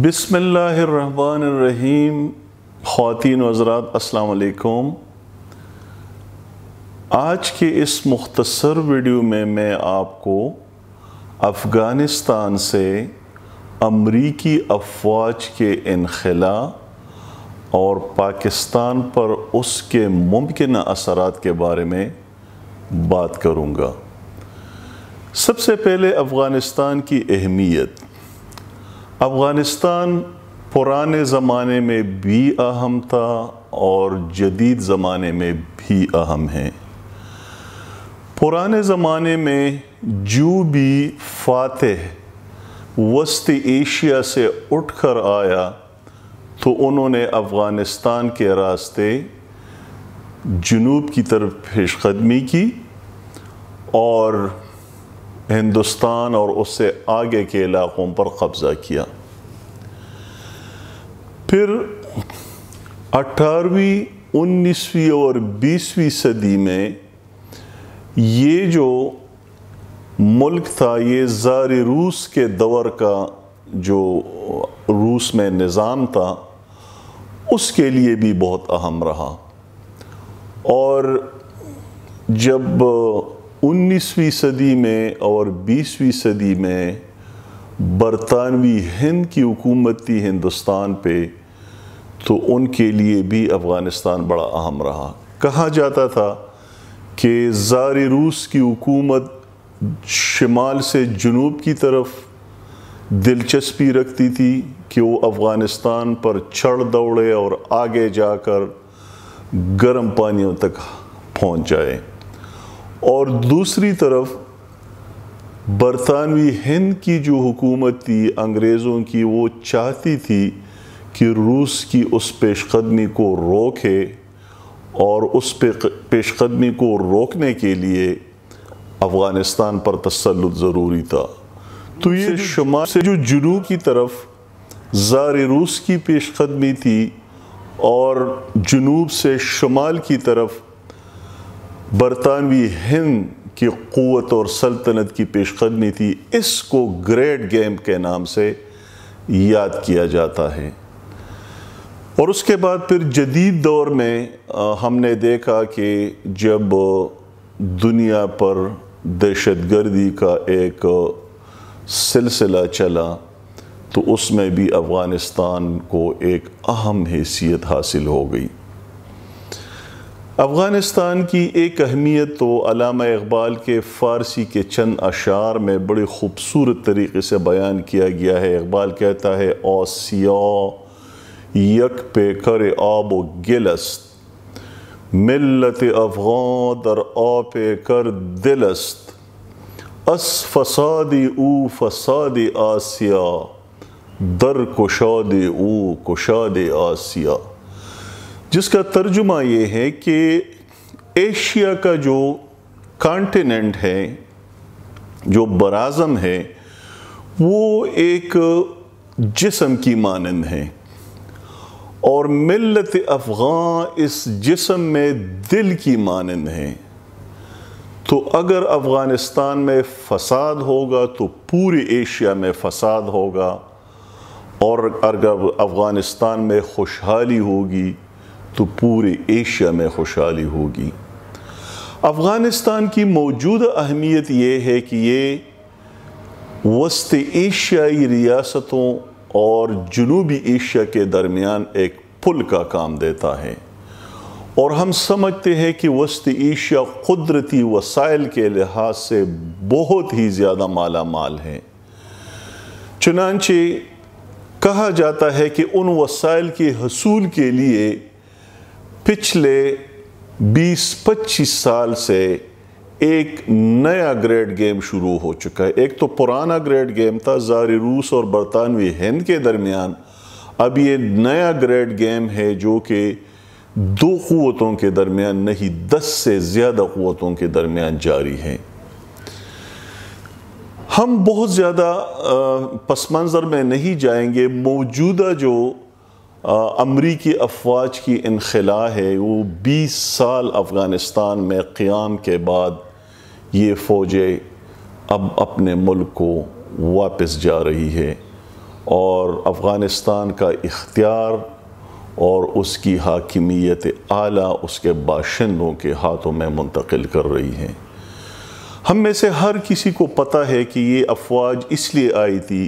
बसमीम ख़वान हजरात असलकुम आज के इस मुख्तसर वीडियो में मैं आपको अफ़गानिस्तान से अमरीकी अफवाज के इनखला और पाकिस्तान पर उसके मुमकिन असरात के बारे में बात करूँगा सबसे पहले अफ़गानिस्तान की अहमियत अफ़गानिस्तान पुराने ज़माने में भी अहम था और जदीद ज़माने में भी अहम है पुराने ज़माने में जो भी फातह वस्त एशिया से उठकर आया तो उन्होंने अफ़गानिस्तान के रास्ते जनूब की तरफ पेशकदमी की और हिंदुस्तान और उससे आगे के इलाकों पर कब्ज़ा किया फिर अठारहवीं उन्नीसवीं और बीसवीं सदी में ये जो मुल्क था ये ज़ार रूस के दौर का जो रूस में निज़ाम था उसके लिए भी बहुत अहम रहा और जब 19वीं सदी में और 20वीं सदी में बरतानवी हिंद की हुकूमत थी हिंदुस्तान पे तो उनके लिए भी अफ़गानिस्तान बड़ा अहम रहा कहा जाता था कि ज़ार रूस की हुकूमत शमाल से जनूब की तरफ दिलचस्पी रखती थी कि वो अफ़गानिस्तान पर चढ़ दौड़े और आगे जाकर गर्म पानियों तक पहुंच जाए और दूसरी तरफ बरतानवी हिंद की जो हुकूमत थी अंग्रेज़ों की वो चाहती थी कि रूस की उस पेशकदमी को रोके और उस पे पेशकदमी को रोकने के लिए अफ़गानिस्तान पर तसलुत ज़रूरी था तो ये शुमार से जो जुनूब की तरफ ज़ार रूस की पेशकदमी थी और जुनूब से शुमाल की तरफ बरतानवी हिंद की क़वत और सल्तनत की पेशकदमी थी इसको ग्रेट गेम के नाम से याद किया जाता है और उसके बाद फिर जदीद दौर में हमने देखा कि जब दुनिया पर दहशत गर्दी का एक सिलसिला चला तो उसमें भी अफ़गानिस्तान को एक अहम हैसियत हासिल हो गई अफ़गानिस्तान की एक अहमियत तो अलामा इकबाल के फ़ारसी के चंद अशार में बड़े ख़ूबसूरत तरीके से बयान किया गया है इकबाल कहता है ओसिया यक पे कर आब गिलस्त मिलत अफ़गान दर आ पे कर दिलस्त अस फसाद ऊ फसाद आसिया दर कुशाद ऊ कुशाद आसिया जिसका तर्जुमा ये है कि एशिया का जो कॉन्टिनेंट है जो बराज़म है वो एक जिसम की मानंद है और मिलत अफ़गान इस जिसम में दिल की मानंद है तो अगर अफ़गानिस्तान में फ़साद होगा तो पूरे एशिया में फ़साद होगा और अगर अफ़गानिस्तान में खुशहाली होगी तो पूरे एशिया में खुशहाली होगी अफ़गानिस्तान की मौजूदा अहमियत ये है कि ये वस्त एशियाई रियासतों और जनूबी एशिया के दरमियान एक पुल का काम देता है और हम समझते हैं कि वस्त एशिया कुदरती वसाइल के लिहाज से बहुत ही ज़्यादा माला माल है चुनानचे कहा जाता है कि उन वसाइल के हसूल के लिए पिछले 20-25 साल से एक नया ग्रेड गेम शुरू हो चुका है एक तो पुराना ग्रेड गेम था ज़ारी रूस और बरतानवी हिंद के दरमियान अब ये नया ग्रेड गेम है जो कि दो क़वतों के दरमियान नहीं दस से ज़्यादा क़वतों के दरमियान जारी हैं हम बहुत ज़्यादा पस मंज़र में नहीं जाएंगे मौजूदा जो अमरीकी अफवाज की इनखला है वो बीस साल अफ़गानिस्तान में क़्याम के बाद ये फ़ौजें अब अपने मुल्क को वापस जा रही है और अफ़गानिस्तान का इख्तियार और उसकी हाकिमियत आला उसके बाशिंदों के हाथों में मुंतकिल कर रही है हम में से हर किसी को पता है कि ये अफवाज इसलिए आई थी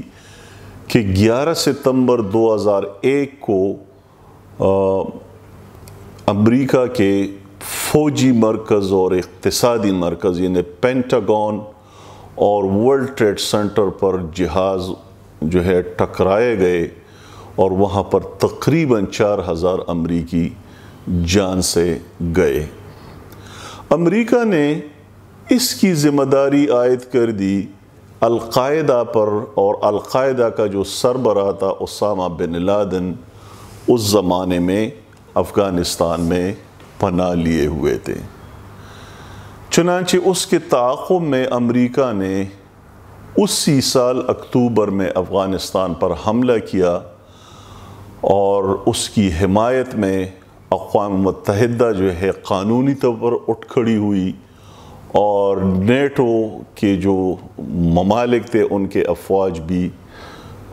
कि 11 सितंबर 2001 को अमेरिका के फौजी मरकज़ और इकतदी मरकज़ यानी पेंटागन और वर्ल्ड ट्रेड सेंटर पर जहाज़ जो है टकराए गए और वहाँ पर तकरीबन चार हज़ार अमरीकी जान से गए अमेरिका ने इसकी ज़िम्मेदारी आयद कर दी अलकायदा पर और अलकायदा का जो सरबरा था उसामा बिन लादन उस ज़माने में अफ़गानिस्तान में पना लिए हुए थे चुनाचे उसके ताक़ुब में अमरीका ने उसी साल अक्टूबर में अफ़गानिस्तान पर हमला किया और उसकी हिमायत में अकवा मतहद जो है क़ानूनी तौर पर उठ खड़ी हुई और नेटो के जो ममालिक थे उनके अफवाज भी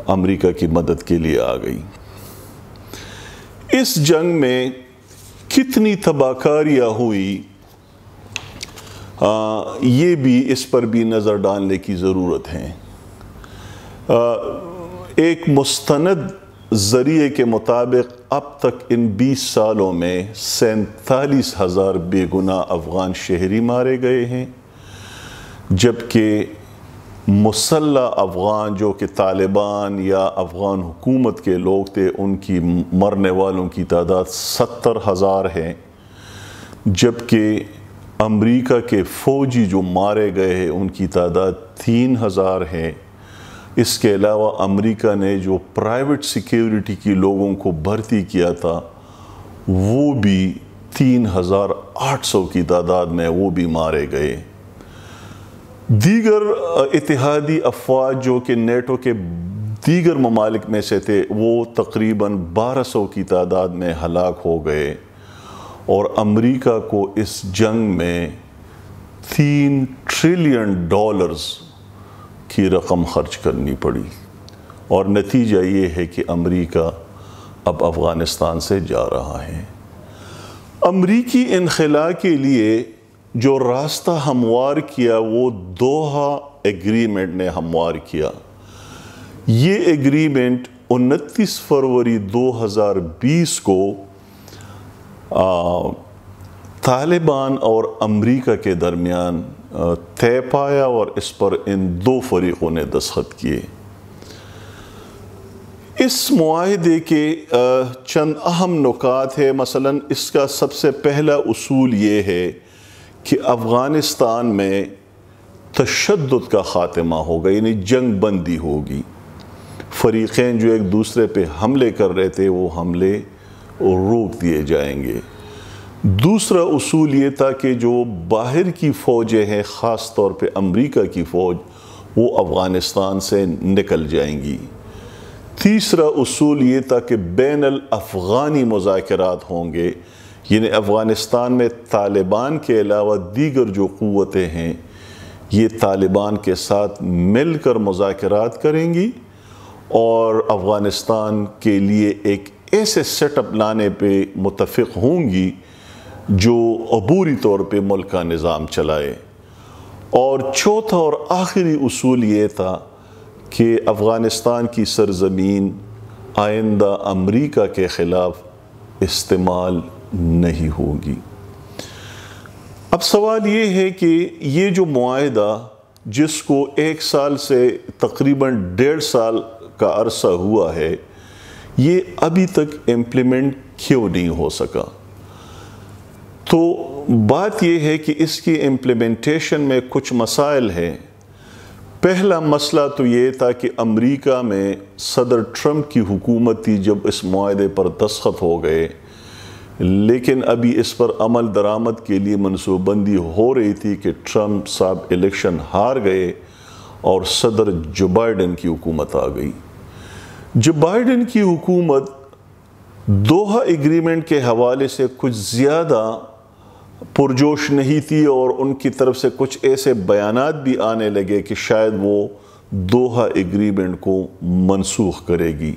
अमेरिका की मदद के लिए आ गई इस जंग में कितनी तबाहकारियाँ हुई आ, ये भी इस पर भी नज़र डालने की ज़रूरत है आ, एक मुस्तनद ज़रिए के मुताबिक अब तक इन 20 सालों में सैंतालीस हज़ार बेगुना अफ़गान शहरी मारे गए हैं जबकि मुसल्ला अफ़गान जो कि तालिबान या अफ़गान हुकूमत के लोग थे उनकी मरने वालों की तादाद सत्तर हज़ार है जबकि अमरीका के फ़ौजी जो मारे गए हैं उनकी तादाद तीन हज़ार है इसके अलावा अमेरिका ने जो प्राइवेट सिक्योरिटी की लोगों को भर्ती किया था वो भी 3,800 की तादाद में वो भी मारे गए दीगर इतिहादी अफवाज जो कि नेटो के दीगर ममालिक में से थे वो तकरीबन 1200 की तादाद में हलाक हो गए और अमेरिका को इस जंग में तीन ट्रिलियन डॉलर्स की रकम खर्च करनी पड़ी और नतीजा ये है कि अमरीका अब अफ़गानिस्तान से जा रहा है अमरीकी इनखला के लिए जो रास्ता हमवार किया वो दोहा एग्रीमेंट ने हमवार किया ये एग्रीमेंट 29 फरवरी 2020 को तालिबान और अमेरिका के दरमियान तय पाया और इस पर इन दो फरीक़ों ने दस्खत किए इस माहदे के चंद अहम नुकात है मसला इसका सबसे पहला असूल ये है कि अफ़गानिस्तान में तशद का ख़ात्मा होगा यानी जंग बंदी होगी फरीक़ें जो एक दूसरे पे हमले कर रहे थे वो हमले रोक दिए जाएंगे दूसरा असूल ये था कि जो बाहर की फ़ौजें हैं ख़ास तौर पर अमरीका की फ़ौज वो अफ़गानिस्तान से निकल जाएंगी तीसरा असूल ये था कि बैन अफ़ग़ानी मुजात होंगे यानी अफ़गानिस्तान में तालिबान के अलावा दीगर जो क़वतें हैं ये तालिबान के साथ मिल कर मुजात करेंगी और अफ़गानिस्तान के लिए एक ऐसे सेटअप लाने पर मुतफ़ होंगी जो अबूरी तौर पर मुल्क का निज़ाम चलाए और चौथा और आखिरी असूल ये था कि अफ़गानिस्तान की सरजमीन आइंदा अमरीका के ख़िलाफ़ इस्तेमाल नहीं होगी अब सवाल ये है कि ये जो माहा जिसको एक साल से तकरीबन डेढ़ साल का अरसा हुआ है ये अभी तक इम्प्लीमेंट क्यों नहीं हो सका तो बात यह है कि इसकी इम्प्लीमेंटेशन में कुछ मसाइल हैं पहला मसला तो ये था कि अमेरिका में सदर ट्रम्प की हुकूमत थी जब इस माहे पर दस्खत हो गए लेकिन अभी इस पर अमल दरामद के लिए मनसूबबंदी हो रही थी कि ट्रम्प साहब इलेक्शन हार गए और सदर जो बाइडन की हुकूमत आ गई जो बाइडन की हुकूमत दोहा एग्रीमेंट के हवाले से कुछ ज़्यादा पुरजोश नहीं थी और उनकी तरफ से कुछ ऐसे बयान भी आने लगे कि शायद वो दोहा एग्रीमेंट को मनसूख करेगी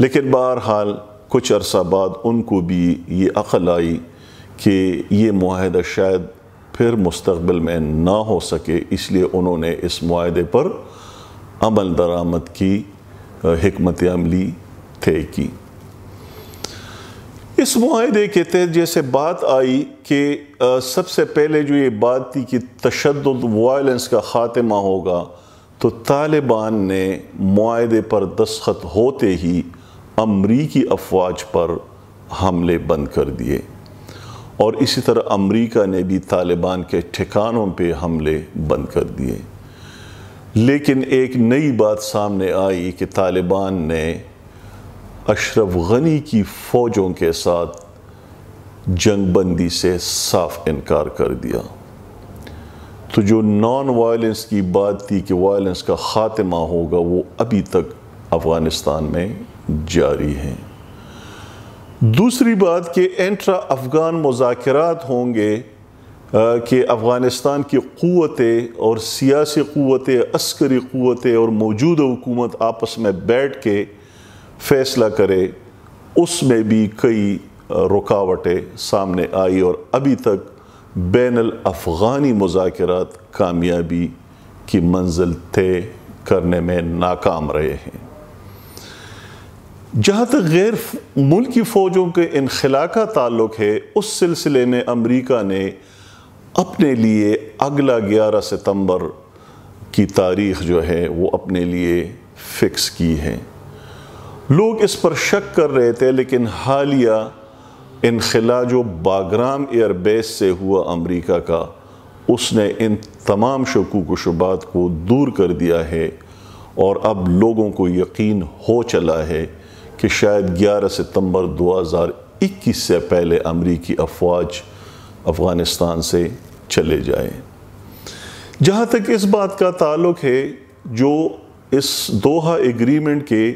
लेकिन बहरहाल कुछ अरसा बाद उनको भी ये अकल आई कि ये माहदा शायद फिर मुस्तबिल में ना हो सके इसलिए उन्होंने इस माहे पर अमल दरामद की हमत अमली तय की इस माहे के तहत जैसे बात आई कि सबसे पहले जो ये बात थी कि तशद वायलेंस का ख़ात्मा होगा तो तालिबान ने माहे पर दस्खत होते ही अमरीकी अफवाज पर हमले बंद कर दिए और इसी तरह अमरीका ने भी तालिबान के ठिकानों पर हमले बंद कर दिए लेकिन एक नई बात सामने आई कि तालिबान ने अशरफ गनी की फ़ौजों के साथ जंग बंदी से साफ इनकार कर दिया तो जो नॉन वायलेंस की बात थी कि वायलेंस का ख़ात्मा होगा वो अभी तक अफ़गानिस्तान में जारी है दूसरी बात कि एंट्रा अफ़गान मुजात होंगे कि अफ़गानिस्तान की क़वतें और सियासी क़वतें अस्करी क़वतें और मौजूद हुकूमत आपस में बैठ के फैसला करे उसमें भी कई रुकावटें सामने आई और अभी तक बैन अफ़गानी मुजात कामयाबी की मंजिल तय करने में नाकाम रहे हैं जहाँ तक गैर मुल्की फ़ौजों के इनखला का ताल्लुक है उस सिलसिले में अमरीका ने अपने लिए अगला ग्यारह सितम्बर की तारीख जो है वो अपने लिए फ़िक्स की है लोग इस पर शक कर रहे थे लेकिन हालिया इनखिला जो बागराम एयरबेस से हुआ अमेरिका का उसने इन तमाम शकूक शुबात को दूर कर दिया है और अब लोगों को यकीन हो चला है कि शायद 11 सितंबर 2021 से पहले अमरीकी अफवाज अफ़गानिस्तान से चले जाए जहाँ तक इस बात का ताल्लुक है जो इस दोहा एग्रीमेंट के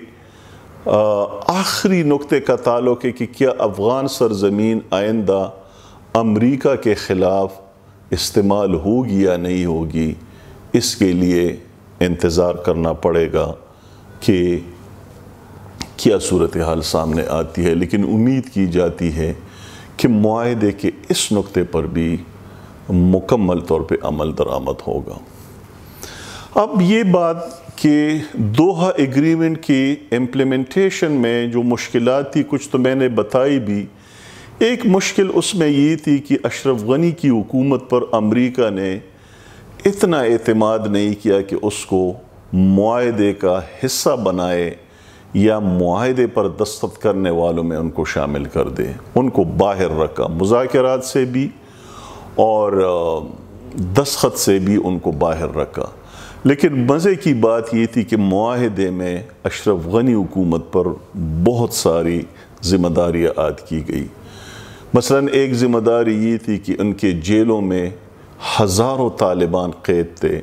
आखिरी नुक़े का ताल्लुक है कि क्या अफ़गान सरजमीन आइंदा अमरीका के ख़िलाफ़ इस्तेमाल होगी या नहीं होगी इसके लिए इंतज़ार करना पड़ेगा कि क्या सूरत हाल सामने आती है लेकिन उम्मीद की जाती है कि माहे के इस नुक़े पर भी मुकम्मल तौर पर अमल दरामद होगा अब ये बात कि दोहा एग्रीमेंट की इम्प्लीमेंटेशन में जो मुश्किल थी कुछ तो मैंने बताई भी एक मुश्किल उसमें ये थी कि अशरफ गनी की हुकूमत पर अमरीका ने इतना अतमाद नहीं किया कि उसको माहदे का हिस्सा बनाए या माहदे पर दस्तखत करने वालों में उनको शामिल कर दे उनको बाहर रखा मुजात से भी और दस्खत से भी उनको बाहर रखा लेकिन मज़े की बात ये थी कि माहदे में अशरफ गनी हुकूमत पर बहुत सारी जिम्मेदारियाँ आद की गई मसलन एक ज़िम्मेदारी ये थी कि उनके जेलों में हज़ारों तालिबान कैद थे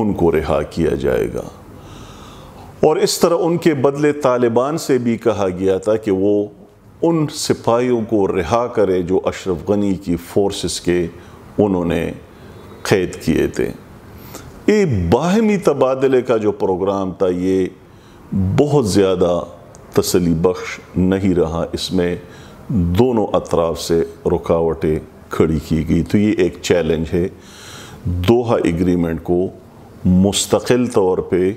उनको रिहा किया जाएगा और इस तरह उनके बदले तालिबान से भी कहा गया था कि वो उन सिपाहियों को रिहा करे जो अशरफ गनी की फोर्सेस के उन्होंने कैद किए थे ये बाहमी तबादले का जो प्रोग्राम था ये बहुत ज़्यादा तसली बख्श नहीं रहा इसमें दोनों अतराफ से रुकावटें खड़ी की गई तो ये एक चैलेंज है दोहा एग्रीमेंट को मुस्तकिल तौर पर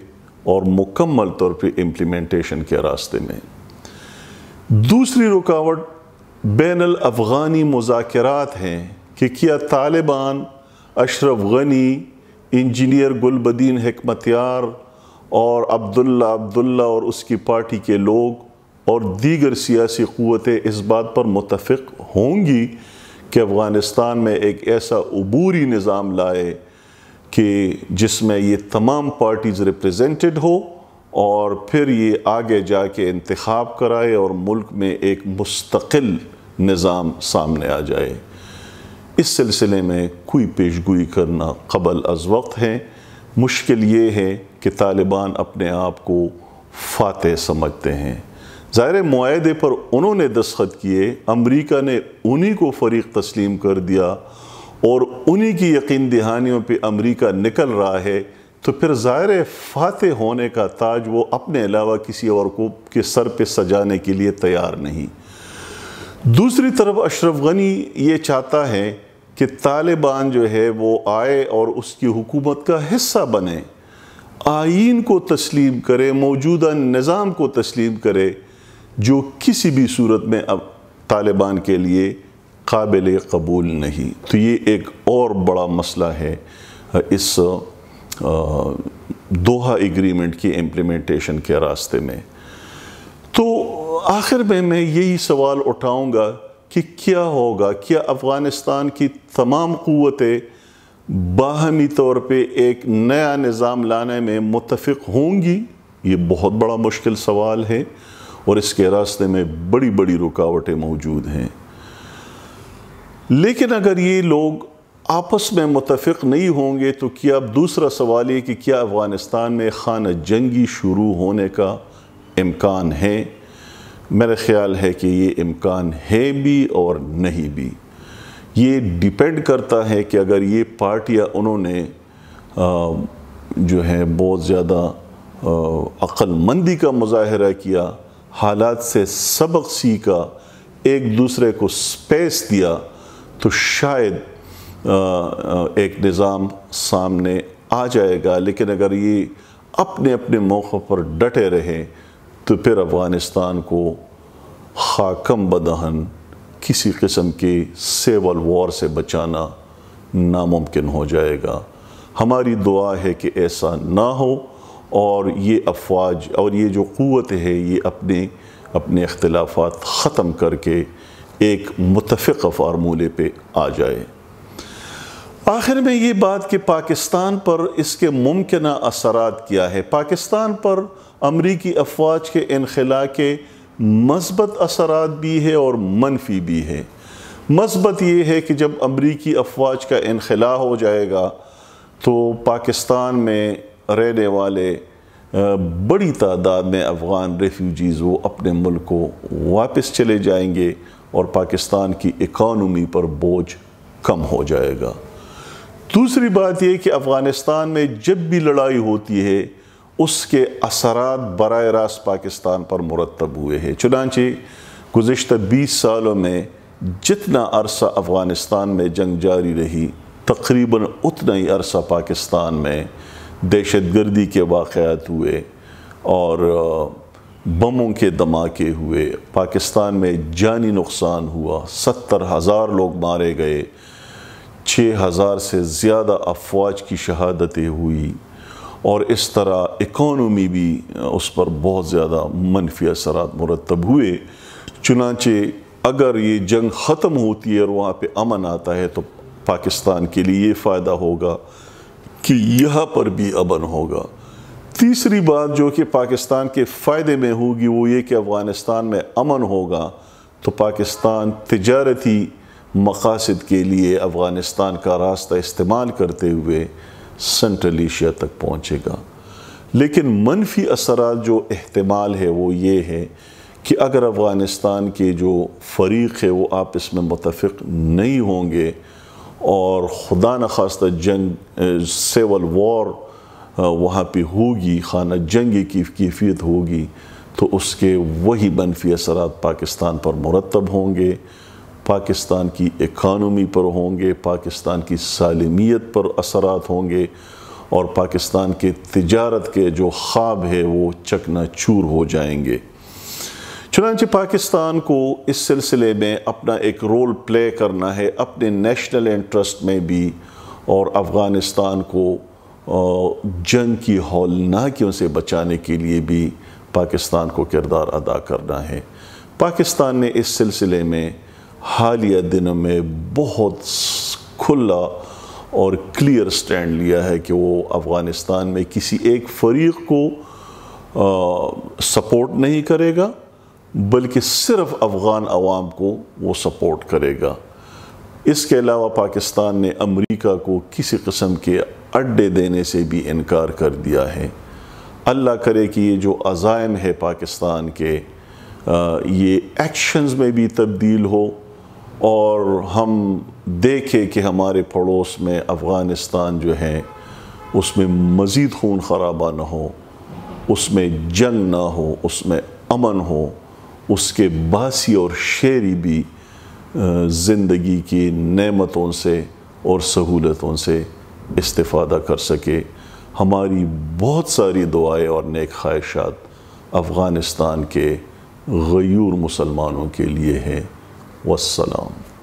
और मुकम्मल तौर पर इम्प्लीमेंटेशन के रास्ते में दूसरी रुकावट बैन अफ़गानी मुजात हैं कि क्या तालिबान अशरफ गनी इंजीनियर गुलबदीन हमतियार और अब्दुल्ला अब्दुल्ला और उसकी पार्टी के लोग और दीगर सियासी क़वतें इस बात पर मुतफ़ होंगी कि अफ़गानिस्तान में एक ऐसा अबूरी निज़ाम लाए कि जिसमें ये तमाम पार्टीज़ रिप्रजेंटेड हो और फिर ये आगे जा के इंतखब कराए और मुल्क में एक मुस्तकिल निज़ाम सामने आ जाए इस सिलसिले में कोई पेश गोई करना कबल अज वक्त है मुश्किल ये है कि तालिबान अपने आप को फातह समझते हैं ज़ाहिर माहदे पर उन्होंने दस्खत किए अमरीका ने उन्हीं को फरीक तस्लीम कर दिया और उन्हीं की यकीन दहानियों पर अमरीका निकल रहा है तो फिर ज़ाहिर फातह होने का ताज वो अपने अलावा किसी और को के सर पर सजाने के लिए तैयार नहीं दूसरी तरफ अशरफ गनी ये चाहता है कि तालिबान जो है वो आए और उसकी हुकूमत का हिस्सा बने आइन को तस्लीम करे मौजूदा निज़ाम को तस्लीम करे जो किसी भी सूरत में अब तालिबान के लिए काबिल कबूल नहीं तो ये एक और बड़ा मसला है इस दोहा एग्रीमेंट की इम्प्लीमेंटेशन के रास्ते में तो आखिर में मैं यही सवाल उठाऊंगा कि क्या होगा क्या अफ़गानिस्तान की तमाम क़वतें बाहमी तौर पर एक नया निज़ाम लाने में मुतफ़ होंगी ये बहुत बड़ा मुश्किल सवाल है और इसके रास्ते में बड़ी बड़ी रुकावटें मौजूद हैं लेकिन अगर ये लोग आपस में मुतफ़ नहीं होंगे तो क्या अब दूसरा सवाल ये कि क्या अफ़गानिस्तान में खाना जंगी शुरू होने का इम्कान है मेरा ख्याल है कि ये इम्कान है भी और नहीं भी ये डिपेंड करता है कि अगर ये पार्टियाँ उन्होंने जो है बहुत ज़्यादा अक्लमंदी का मुजाहरा किया हालात से सबक सीखा एक दूसरे को स्पेस दिया तो शायद एक निज़ाम सामने आ जाएगा लेकिन अगर ये अपने अपने मौक़ों पर डटे रहें तो फिर अफ़गानिस्तान को हाकम बदहन किसी किस्म के सेवल वॉर से बचाना नामुमकिन हो जाएगा हमारी दुआ है कि ऐसा ना हो और ये अफवाज और ये जो क़वत है ये अपने अपने अख्तिलाफ़ ख़त्म करके एक मुतफ़ फार्मूले पे आ जाए आखिर में ये बात कि पाकिस्तान पर इसके मुमकिन असरात क्या है पाकिस्तान पर अमरीकी अफवाज के इनखला के मस्बत असर भी है और मनफी भी है मस्बत ये है कि जब अमरीकी अफवाज का इनखला हो जाएगा तो पाकिस्तान में रहने वाले बड़ी तादाद में अफ़गान रेफ्यूजीज़ वो अपने मुल्क को वापस चले जाएंगे और पाकिस्तान की इकानमी पर बोझ कम हो जाएगा दूसरी बात यह कि अफ़गानिस्तान में जब भी लड़ाई होती है उसके असरा बर रास्त पाकिस्तान पर मुरतब हुए हैं चुनाची गुज्त बीस सालों में जितना अरसा अफ़गानिस्तान में जंग जारी रही तकरीबन उतना ही अरसा पाकिस्तान में दहशत गर्दी के वाक़ात हुए और बमों के धमाके हुए पाकिस्तान में जानी नुकसान हुआ सत्तर हज़ार लोग मारे गए छः हज़ार से ज़्यादा अफवाज की शहादतें हुई और इस तरह इकोनॉमी भी उस पर बहुत ज़्यादा मनफी असर मुरतब हुए चुनाचे अगर ये जंग ख़त्म होती है और वहाँ पर अमन आता है तो पाकिस्तान के लिए ये फ़ायदा होगा कि यहाँ पर भी अमन होगा तीसरी बात जो कि पाकिस्तान के फ़ायदे में होगी वो ये कि अफ़गानिस्तान में अमन होगा तो पाकिस्तान तजारती मकासद के लिए अफ़गानिस्तान का रास्ता इस्तेमाल करते हुए सेंट्रल एशिया तक पहुँचेगा लेकिन मनफी असरा जो अहतमाल है वो ये है कि अगर अफ़गानिस्तान के जो फरीक है वो आप इसमें मुतफ़ नहीं होंगे और ख़ुदा न खास्त जंग सेवल वॉर वहाँ पर होगी खाना जंग की कैफियत होगी तो उसके वही मनफी असरा पाकिस्तान पर मुरतब होंगे पाकिस्तान की इकानमी पर होंगे पाकिस्तान की सालमियत पर असरात होंगे और पाकिस्तान के तजारत के जो ख्वाब है वो चकना चूर हो जाएंगे चुनाच पाकिस्तान को इस सिलसिले में अपना एक रोल प्ले करना है अपने नेशनल इंटरेस्ट में भी और अफ़गानिस्तान को जंग की हौलनाकियों से बचाने के लिए भी पाकिस्तान को किरदार अदा करना है पाकिस्तान ने इस सिलसिले में हालिया दिनों में बहुत खुला और क्लियर स्टैंड लिया है कि वो अफ़गानिस्तान में किसी एक फरीक को आ, सपोर्ट नहीं करेगा बल्कि सिर्फ अफ़गान आवाम को वो सपोर्ट करेगा इसके अलावा पाकिस्तान ने अमेरिका को किसी कस्म के अड्डे देने से भी इनकार कर दिया है अल्लाह करे कि ये जो अज़ायम है पाकिस्तान के आ, ये एक्शंस में भी तब्दील हो और हम देखें कि हमारे पड़ोस में अफ़गानिस्तान जो है उसमें मज़ीद खून खराबा ना हो उसमें जंग ना हो उसमें अमन हो उसके बासी और शेरी भी ज़िंदगी की नेमतों से और सहूलतों से इस्तादा कर सके हमारी बहुत सारी दुआएं और नेक ख्वाहिशात अफ़गानिस्तान के गयूर मुसलमानों के लिए हैं والسلام